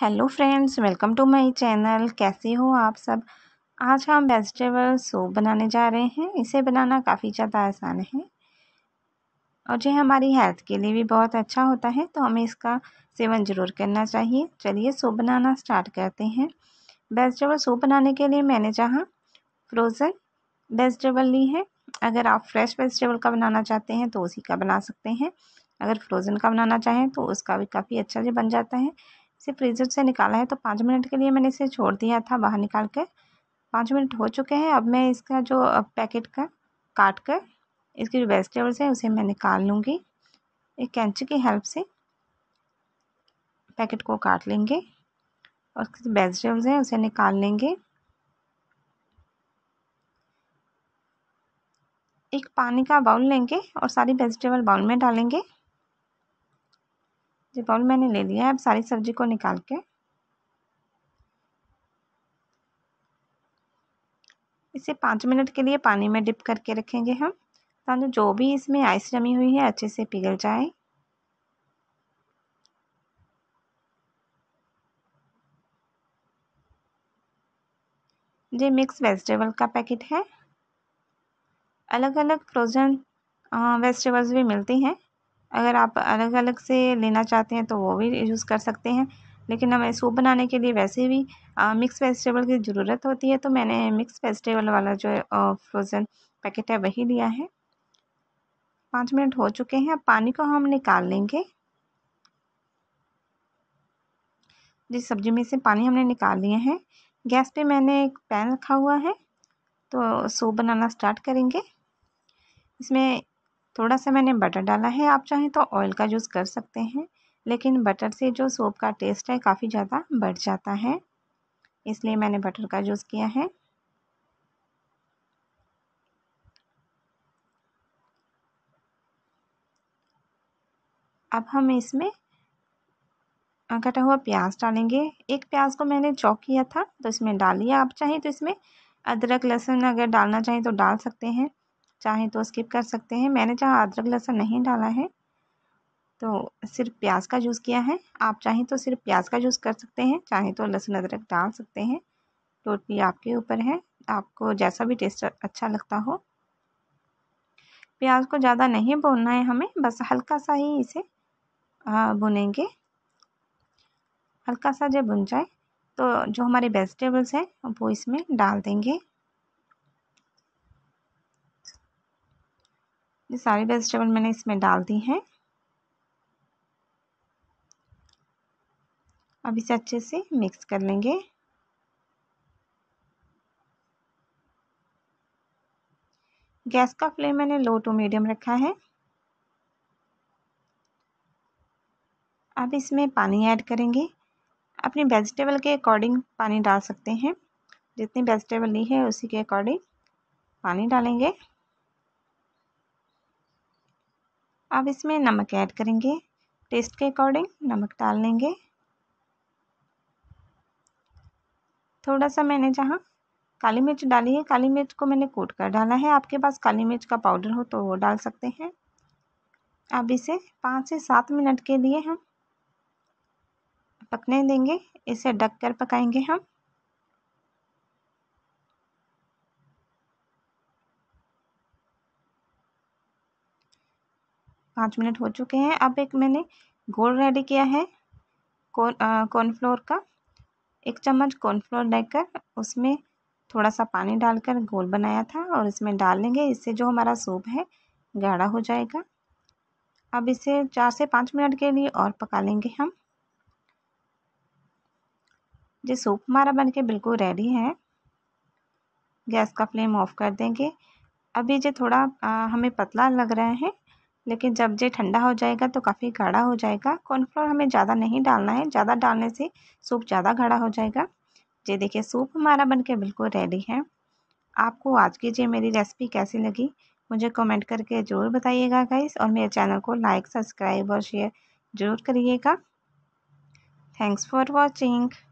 hello friends welcome to my channel कैसे हो आप सब आज हम वेजिटेबल सूप बनाने जा रहे हैं इसे बनाना काफ़ी ज़्यादा आसान है और ये हमारी हेल्थ के लिए भी बहुत अच्छा होता है तो हमें इसका सेवन ज़रूर करना चाहिए चलिए सूप बनाना स्टार्ट करते हैं वेजिटेबल सूप बनाने के लिए मैंने जहाँ फ्रोज़न वेजिटेबल ली है अगर आप फ्रेश वेजिटेबल का बनाना चाहते हैं तो उसी का बना सकते हैं अगर फ्रोज़न का बनाना चाहें तो उसका भी काफ़ी अच्छा से बन जाता है इसे फ्रीज़र से निकाला है तो पाँच मिनट के लिए मैंने इसे छोड़ दिया था बाहर निकाल के पाँच मिनट हो चुके हैं अब मैं इसका जो पैकेट का काट कर इसकी जो वेजिटेबल्स हैं उसे मैं निकाल लूँगी एक कैंची की हेल्प से पैकेट को काट लेंगे और उसके जो वेजिटेबल्स हैं उसे निकाल लेंगे एक पानी का बाउल लेंगे और सारी वेजिटेबल बाउल में डालेंगे ये बाउल मैंने ले लिया है अब सारी सब्जी को निकाल के इसे पाँच मिनट के लिए पानी में डिप करके रखेंगे हम ताकि जो भी इसमें आइस जमी हुई है अच्छे से पिघल जाए ये मिक्स वेजिटेबल का पैकेट है अलग अलग फ्रोज़न वेजिटेबल्स भी मिलती हैं अगर आप अलग अलग से लेना चाहते हैं तो वो भी यूज़ कर सकते हैं लेकिन हमें सूप बनाने के लिए वैसे भी आ, मिक्स वेजिटेबल की ज़रूरत होती है तो मैंने मिक्स वेजिटेबल वाला जो फ्रोज़न पैकेट है वही लिया है पाँच मिनट हो चुके हैं अब पानी को हम निकाल लेंगे जिस सब्ज़ी में से पानी हमने निकाल लिए हैं गैस पे मैंने एक पैन रखा हुआ है तो सूप बनाना स्टार्ट करेंगे इसमें थोड़ा सा मैंने बटर डाला है आप चाहें तो ऑयल का यूज़ कर सकते हैं लेकिन बटर से जो सूप का टेस्ट है काफ़ी ज़्यादा बढ़ जाता है इसलिए मैंने बटर का यूज़ किया है अब हम इसमें कटा हुआ प्याज डालेंगे एक प्याज को मैंने चौक किया था तो इसमें डाल लिया आप चाहें तो इसमें अदरक लहसुन अगर डालना चाहें तो डाल सकते हैं चाहें तो स्किप कर सकते हैं मैंने जहाँ अदरक लहसुन नहीं डाला है तो सिर्फ प्याज का जूस किया है आप चाहें तो सिर्फ प्याज का जूस कर सकते हैं चाहें तो लहसुन अदरक डाल सकते हैं टोटली आपके ऊपर है आपको जैसा भी टेस्ट अच्छा लगता हो प्याज को ज़्यादा नहीं भूनना है हमें बस हल्का सा ही इसे भुनेंगे हल्का सा जब भुन जाए तो जो हमारे वेजिटेबल्स हैं वो इसमें डाल देंगे ये सारी वेजिटेबल मैंने इसमें डाल दी हैं अब इसे अच्छे से मिक्स कर लेंगे गैस का फ्लेम मैंने लो टू मीडियम रखा है अब इसमें पानी ऐड करेंगे अपनी वेजिटेबल के अकॉर्डिंग पानी डाल सकते हैं जितनी वेजिटेबल ली है उसी के अकॉर्डिंग पानी डालेंगे अब इसमें नमक ऐड करेंगे टेस्ट के अकॉर्डिंग नमक डाल लेंगे थोड़ा सा मैंने जहाँ काली मिर्च डाली है काली मिर्च को मैंने कूट कर डाला है आपके पास काली मिर्च का पाउडर हो तो वो डाल सकते हैं अब इसे पाँच से सात मिनट के लिए हम पकने देंगे इसे ढक कर पकाएंगे हम पाँच मिनट हो चुके हैं अब एक मैंने घोल रेडी किया है कॉर्नफ्लोर का एक चम्मच कॉर्नफ्लोर लेकर उसमें थोड़ा सा पानी डालकर घोल बनाया था और इसमें डाल लेंगे इससे जो हमारा सूप है गाढ़ा हो जाएगा अब इसे चार से पाँच मिनट के लिए और पका लेंगे हम ये सूप हमारा बनके बिल्कुल रेडी है गैस का फ्लेम ऑफ कर देंगे अभी जो थोड़ा आ, हमें पतला लग रहा है लेकिन जब ये ठंडा हो जाएगा तो काफ़ी गाढ़ा हो जाएगा कॉर्नफ्लोर हमें ज़्यादा नहीं डालना है ज़्यादा डालने से सूप ज़्यादा गाढ़ा हो जाएगा ये देखिए सूप हमारा बनके बिल्कुल रेडी है आपको आज की ये मेरी रेसिपी कैसी लगी मुझे कमेंट करके ज़रूर बताइएगा गाइस और मेरे चैनल को लाइक सब्सक्राइब और शेयर ज़रूर करिएगा थैंक्स फॉर वॉचिंग